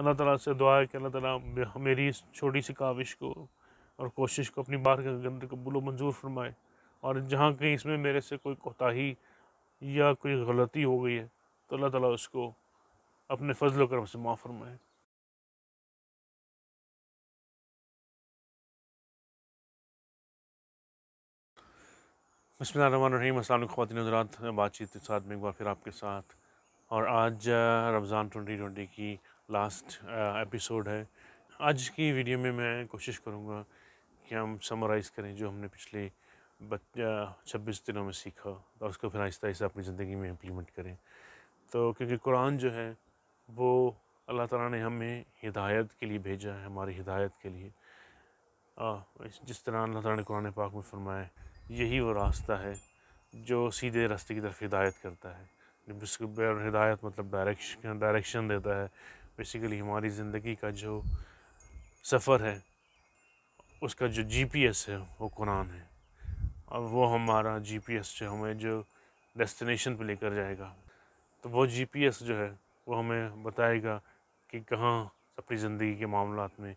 अल्लाह ताला से दुआ है कि अल्लाह ताला मेरी इस छोटी सी काविश को और कोशिश को अपनी बार के अंदर कबूल मंजूर फरमाए और जहाँ कहीं इसमें मेरे से कोई कोताही या कोई गलती हो गई है तो अल्लाह ताला उसको अपने फजल करम से माफ़ फरमाए बसमीम असल खातिन हजरात बातचीत साथ में एक बार फिर आपके साथ और आज रमज़ान ट्वेंटी ट्वेंटी की लास्ट एपिसोड uh, है आज की वीडियो में मैं कोशिश करूँगा कि हम समराइज़ करें जो हमने पिछले छब्बीस दिनों में सीखा और उसको फिर आहिस्ता आहिस्ता अपनी ज़िंदगी में इम्प्लीमेंट करें तो क्योंकि कुरान जो है वो अल्लाह ताला ने हमें हिदायत के लिए भेजा है हमारी हिदायत के लिए आ, जिस तरह अल्लाह ताला ने कुरान पाक में फरमाया यही वो रास्ता है जो सीधे रास्ते की तरफ हिदायत करता है हिदायत मतलब डायरेक्शन डायरेक्शन देता है बेसिकली हमारी ज़िंदगी का जो सफ़र है उसका जो जीपीएस है वो कुरान है और वो हमारा जीपीएस जो हमें जो डेस्टिनेशन पे लेकर जाएगा तो वो जीपीएस जो है वो हमें बताएगा कि कहाँ अपनी ज़िंदगी के मामला में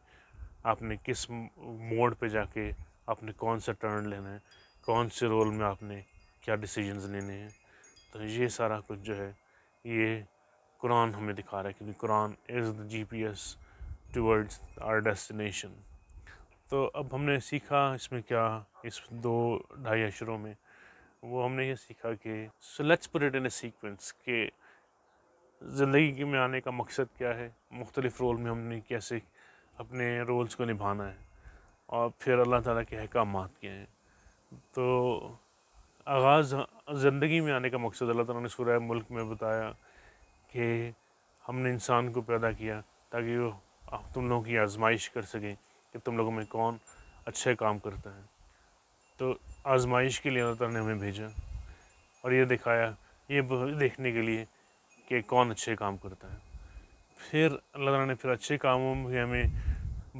आपने किस मोड़ पे जाके आपने कौन सा टर्न लेना है कौन से रोल में आपने क्या डिसीजंस लेने हैं तो ये सारा कुछ जो है ये कुरान हमें दिखा रहा है क्योंकि Quran is the G P S towards our destination तो अब हमने सीखा इसमें क्या इस दो ढाई अशरों में वो हमने ये सीखा कि so let's put it in a sequence के ज़िंदगी में आने का मकसद क्या है मुख्तलिफ़ रोल में हमने कैसे अपने रोल्स को निभाना है और फिर अल्लाह ताला के अहकाम किए हैं तो आगाज़ ज़िंदगी में आने का मकसद अल्लाह ताला ने सूरह मुल्क में बताया कि हमने इंसान को पैदा किया ताकि वो तुम लोगों की आजमाइश कर सकें कि तुम लोगों में कौन अच्छे काम करता है तो आजमाइश के लिए अल्लाह ताला ने हमें भेजा और ये दिखाया ये देखने के लिए कि कौन अच्छे काम करता है फिर अल्लाह तला ने फिर अच्छे कामों में हमें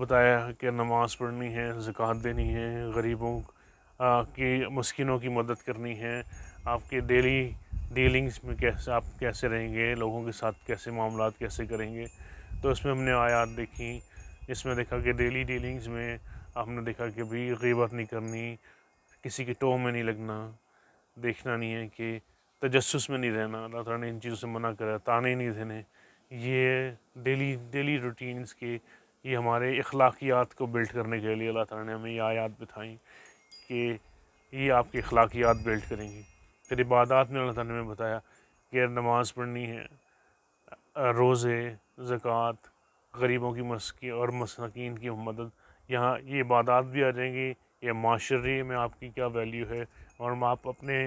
बताया कि नमाज़ पढ़नी है ज़क़़त देनी है गरीबों की मस्किनों की मदद करनी है आपके डेली डीलिंग्स में कैसे आप कैसे रहेंगे लोगों के साथ कैसे मामला कैसे करेंगे तो इसमें हमने आयात देखी इसमें देखा कि डेली डीलिंग्स में आपने देखा कि भी गीबत नहीं करनी किसी के टोह में नहीं लगना देखना नहीं है कि तजस में नहीं रहना अल्लाह तला ने इन चीज़ों से मना करा ताने नहीं देने ये डेली डेली रूटीन्स के ये हमारे अखलाकियात को बिल्ड करने के लिए अल्लाह तला ने हमें ये आयात बिठाई कि ये आपकी अखलाकियात बिल्ड करेंगी फिर इबादत में अल्लाह ने बताया कि नमाज़ पढ़नी है रोज़े ज़क़़त गरीबों की मस्की और मसकिन की मदद यहाँ ये इबादत भी आ जाएंगी या माशरे में आपकी क्या वैल्यू है और आप अपने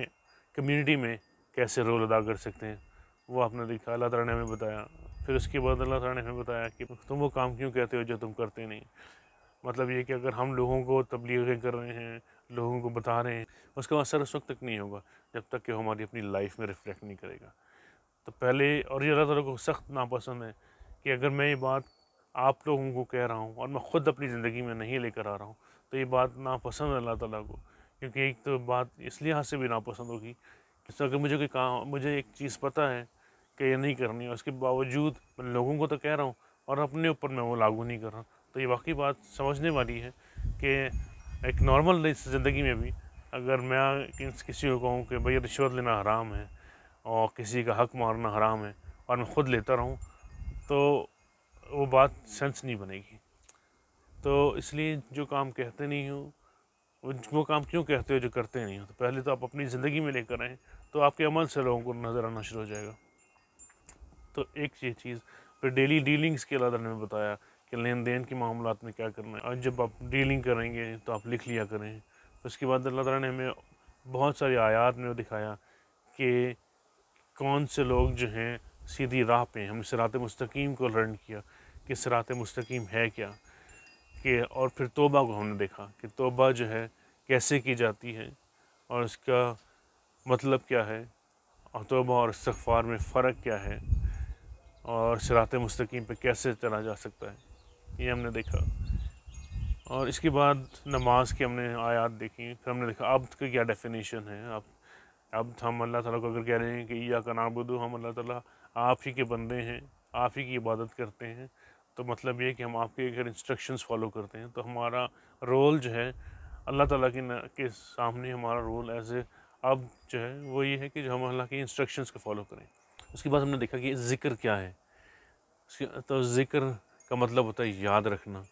कम्युनिटी में कैसे रोल अदा कर सकते हैं वो आपने देखा अल्लाह तला ने हमें बताया फिर उसके बाद अल्लाह तला ने हमें बताया कि तुम वो काम क्यों कहते हो जो तुम करते नहीं मतलब ये कि अगर हम लोगों को तबलीगें कर रहे हैं लोगों को बता रहे हैं उसका असर उस वक्त तक नहीं होगा जब तक कि हमारी अपनी लाइफ में रिफ्लेक्ट नहीं करेगा तो पहले और ये अल्लाह ताला को सख्त नापसंद है कि अगर मैं ये बात आप लोगों को कह रहा हूँ और मैं ख़ुद अपनी ज़िंदगी में नहीं लेकर आ रहा हूँ तो ये बात नापसंद है अल्लाह ताला को क्योंकि एक तो बात इस लिहाज से भी नापसंद होगी कि अगर मुझे कोई काम मुझे एक चीज़ पता है कि ये नहीं करनी है उसके बावजूद मैं लोगों को तो कह रहा हूँ और अपने ऊपर मैं वो लागू नहीं कर रहा तो ये वाकई बात समझने वाली है कि एक नॉर्मल ज़िंदगी में भी अगर मैं किसी को कहूँ कि भैया रिश्वत लेना हराम है और किसी का हक मारना हराम है और मैं ख़ुद लेता रहूँ तो वो बात सेंस नहीं बनेगी तो इसलिए जो काम कहते नहीं हो वो काम क्यों कहते हो जो करते नहीं हो तो पहले तो आप अपनी ज़िंदगी में लेकर आएँ तो आपके अमल से लोगों को नज़र आना शुरू हो जाएगा तो एक ये चीज़ फिर डेली डीलिंग्स के अलावा मैंने बताया कि लेन देन के मामला में क्या करना है और जब आप डीलिंग करेंगे तो आप लिख लिया करें उसके बाद अल्लाह तला ने हमें बहुत सारी आयात में दिखाया कि कौन से लोग जो हैं सीधी राह पे हम सरात मस्तकीम को लर्न किया कि सरात मस्तकीम है क्या कि और फिर तोबा को हमने देखा कि तोबा जो है कैसे की जाती है और इसका मतलब क्या है और तोबा और इस्तफ़ार में फ़र्क क्या है और सरात मस्तकीम पे कैसे चला जा सकता है ये हमने देखा और इसके बाद नमाज के हमने आयात देखी फिर हमने देखा अब का क्या डेफिनेशन है अब अब तो हम अल्लाह ताला को अगर कह रहे हैं कि या का नाबुदो हम अल्लाह ताला आप ही के बंदे हैं आप ही की इबादत करते हैं तो मतलब ये कि हम आपके अगर इंस्ट्रक्शंस फॉलो करते हैं तो हमारा रोल जो है अल्लाह ताला के के सामने हमारा रोल एज ए अब जो है वो ये है कि जो हम अल्लाह के इंस्ट्रक्शंस को फॉलो करें उसके बाद हमने देखा कि ज़िक्र क्या है उसके तो ज़िक्र का मतलब होता है याद रखना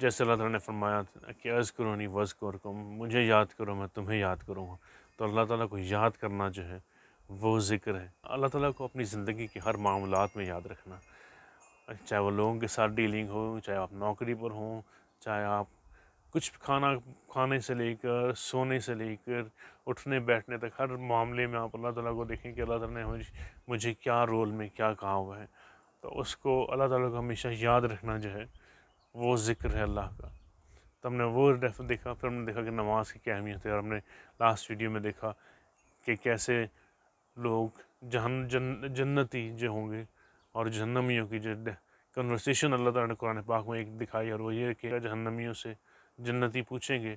जैसे अल्लाह ताला ने फरमाया कि अर्ज़ करो नहीं वज़ को मुझे याद करो मैं तुम्हें याद करूँगा तो अल्लाह ताला को याद करना जो है वो ज़िक्र है अल्लाह ताला को अपनी ज़िंदगी के हर मामला में याद रखना चाहे वो लोगों के साथ डीलिंग हो चाहे आप नौकरी पर हों चाहे आप कुछ खाना खाने से लेकर सोने से लेकर उठने बैठने तक हर मामले में आप अल्लाह ताला को देखें कि अल्लाह ताला ने मुझे मुझे क्या रोल में क्या कहा हुआ है तो उसको अल्लाह ताला को हमेशा याद रखना जो है वो ज़िक्र है अल्लाह का तो हमने वो रेफ देखा फिर हमने देखा कि नमाज की क्या अहमियत है और हमने लास्ट वीडियो में देखा कि कैसे लोग जहन जन जन्नती जो होंगे और जहन्नमियों की जो कन्वर्सेशन अल्लाह ताला ने कुरान पाक में एक दिखाई और वो ये कि जहन्नमियों से जन्नती पूछेंगे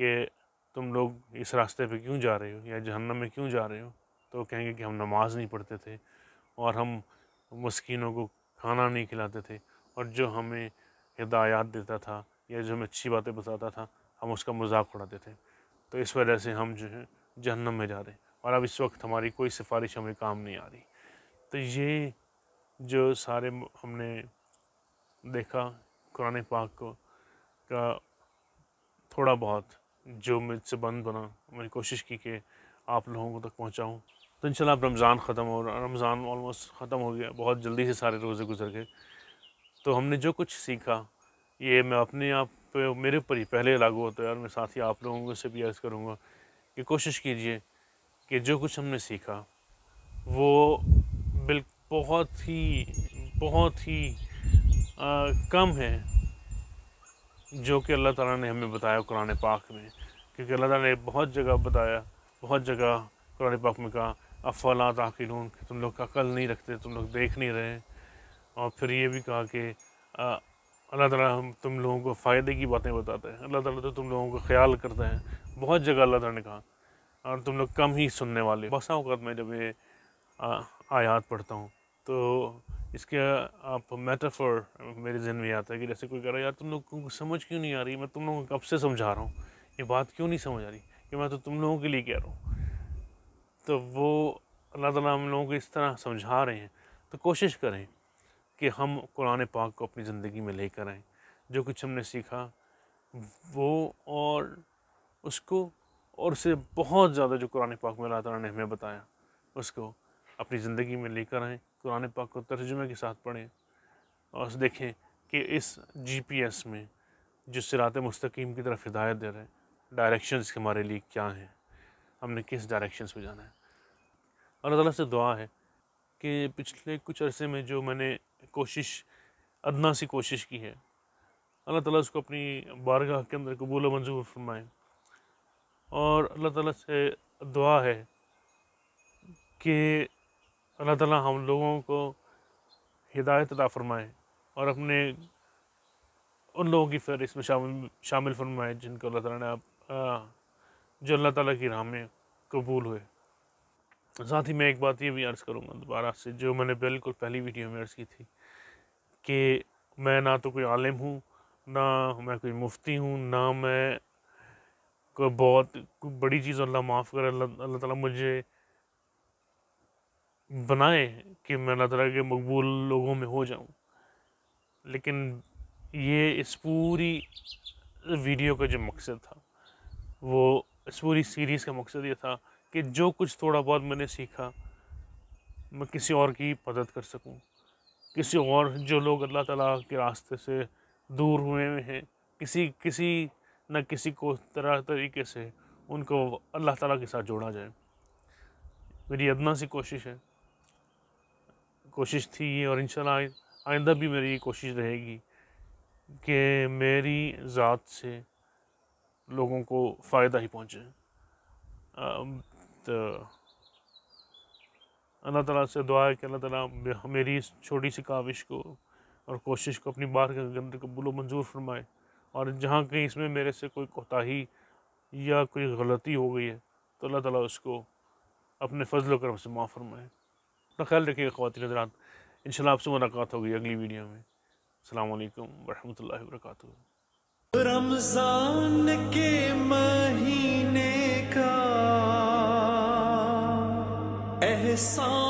कि तुम लोग इस रास्ते पे क्यों जा रहे हो या जहन्नम में क्यों जा रहे हो तो कहेंगे कि हम नमाज़ नहीं पढ़ते थे और हम मस्किनों को खाना नहीं खिलाते थे और जो हमें हिदायत देता था या जो हमें अच्छी बातें बताता था हम उसका मजाक उड़ाते थे तो इस वजह से हम जो है जहन्नम में जा रहे और अब इस वक्त हमारी कोई सिफारिश हमें काम नहीं आ रही तो ये जो सारे हमने देखा कुरान पाक को का थोड़ा बहुत जो मुझसे बंद बना मैंने कोशिश की कि आप लोगों को तक पहुँचाऊँ तो इन रमज़ान ख़त्म हो रमज़ान ऑलमोस्ट ख़त्म हो गया बहुत जल्दी से सारे रोज़े गुजर गए तो हमने जो कुछ सीखा ये मैं अपने आप पे मेरे ऊपर ही पहले लागू होता है और मैं साथ ही आप लोगों से भी अर्ज़ करूँगा कि कोशिश कीजिए कि जो कुछ हमने सीखा वो बिल बहुत ही बहुत ही आ, कम है जो कि अल्लाह ताला ने हमें बताया कुरान पाक में क्योंकि अल्लाह ताला ने बहुत जगह बताया बहुत जगह कुरान पाक में कहा अफला ताकिलून कि तुम लोग अकल नहीं रखते तुम लोग देख नहीं रहे और फिर ये भी कहा कि अल्लाह ताला हम तुम लोगों को फ़ायदे की बातें बताते हैं अल्लाह ताला तो तुम लोगों का ख्याल करते हैं बहुत जगह अल्लाह ताला ने कहा और तुम लोग कम ही सुनने वाले बसा हाँ, अवत में जब ये आयात पढ़ता हूँ तो इसके आप मेटाफर मेरे जहन में आता है कि जैसे कोई कह रहा है यार तुम लोग को समझ क्यों नहीं आ रही मैं तुम लोगों को कब से समझा रहा हूँ ये बात क्यों नहीं समझ आ रही कि मैं तो तुम लोगों के लिए कह रहा हूँ तो वो अल्लाह ताला हम लोगों को इस तरह समझा रहे हैं तो कोशिश करें कि हम कुरान पाक को अपनी ज़िंदगी में लेकर आएँ जो कुछ हमने सीखा वो और उसको और उससे बहुत ज़्यादा जो कुरान पाक में अल्लाह ताला ने हमें बताया उसको अपनी ज़िंदगी में लेकर आएँ कुरान पाक को तर्जुमे के साथ पढ़ें और देखें कि इस एस में जो सिरात मुस्तकीम की तरफ हिदायत दे रहे हैं डायरेक्शंस हमारे लिए क्या हैं हमने किस डायरेक्शन में जाना है अल्लाह ताला से दुआ है कि पिछले कुछ अरसे में जो मैंने कोशिश अदना सी कोशिश की है अल्लाह ताला उसको अपनी बारगाह के अंदर कबूल मंजूर फरमाए और अल्लाह ताला से दुआ है कि अल्लाह ताला हम लोगों को हिदायत अदा फरमाए और अपने उन लोगों की फहरिस्त में शामिल शामिल फरमाए जिनको अल्लाह ताला ने आप जो अल्लाह ताला की राह में कबूल हुए साथ ही मैं एक बात ये भी अर्ज़ करूँगा दोबारा से जो मैंने बिल्कुल पहली वीडियो में अर्ज़ की थी कि मैं ना तो कोई आलिम हूँ ना मैं कोई मुफ्ती हूँ ना मैं कोई बहुत कोई बड़ी चीज़ अल्लाह माफ़ करे अल्लाह अल्लाह ताला मुझे बनाए कि मैं अल्लाह ताला के मकबूल लोगों में हो जाऊँ लेकिन ये इस पूरी वीडियो का जो मकसद था वो इस पूरी सीरीज़ का मकसद ये था कि जो कुछ थोड़ा बहुत मैंने सीखा मैं किसी और की मदद कर सकूं किसी और जो लोग अल्लाह ताला के रास्ते से दूर हुए हुए हैं किसी किसी न किसी को तरह तरीके से उनको अल्लाह ताला के साथ जोड़ा जाए मेरी अदना सी कोशिश है कोशिश थी ये और इंशाल्लाह आइंदा भी मेरी कोशिश रहेगी कि मेरी ज़ात से लोगों को फ़ायदा ही पहुँचे तो अल्लाह ताला से दुआ है कि अल्लाह ताला मेरी इस छोटी सी काविश को और कोशिश को अपनी बार के अंदर कबूल मंजूर फरमाए और जहाँ कहीं इसमें मेरे से कोई कोताही या कोई गलती हो गई है तो अल्लाह ताला उसको अपने फजल करम से माफ़ फरमाए अपना ख्याल रखिए खातिन हजरात इन आपसे मुलाकात होगी अगली वीडियो में अल्लाम वरहमल वर्का रमजान के महीने का एहसान